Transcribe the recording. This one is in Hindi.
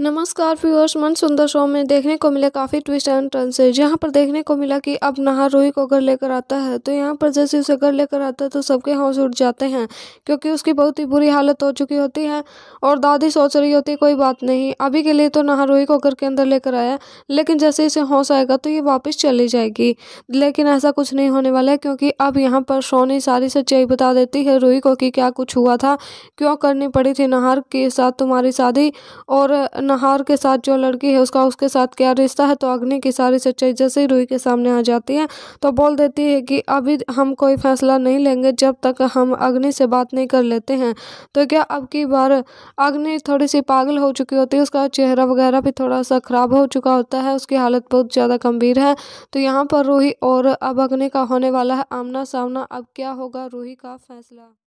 नमस्कार फ्यूअर्स मन सुंदर शो में देखने को मिले काफ़ी ट्विस्ट एंड टर्न से जहाँ पर देखने को मिला कि अब नहा रोही को घर लेकर आता है तो यहाँ पर जैसे उसे घर लेकर आता है तो सबके हाउस उठ जाते हैं क्योंकि उसकी बहुत ही बुरी हालत हो चुकी होती है और दादी सोच रही होती है कोई बात नहीं अभी के लिए तो नहा रोहित को घर के अंदर लेकर आया लेकिन जैसे इसे हौस आएगा तो ये वापस चली जाएगी लेकिन ऐसा कुछ नहीं होने वाला है क्योंकि अब यहाँ पर सोनी सारी सच्चाई बता देती है रोहित को कि क्या कुछ हुआ था क्यों करनी पड़ी थी नहार के साथ तुम्हारी शादी और नहार के साथ जो लड़की है उसका उसके साथ क्या रिश्ता है तो अग्नि की सारी सच्चाई जैसे ही रूही के सामने आ जाती है तो बोल देती है कि अभी हम कोई फैसला नहीं लेंगे जब तक हम अग्नि से बात नहीं कर लेते हैं तो क्या अब की बार अग्नि थोड़ी सी पागल हो चुकी होती है उसका चेहरा वगैरह भी थोड़ा सा ख़राब हो चुका होता है उसकी हालत बहुत ज़्यादा गंभीर है तो यहाँ पर रूही और अब अग्नि का होने वाला है आमना सामना अब क्या होगा रूही का फैसला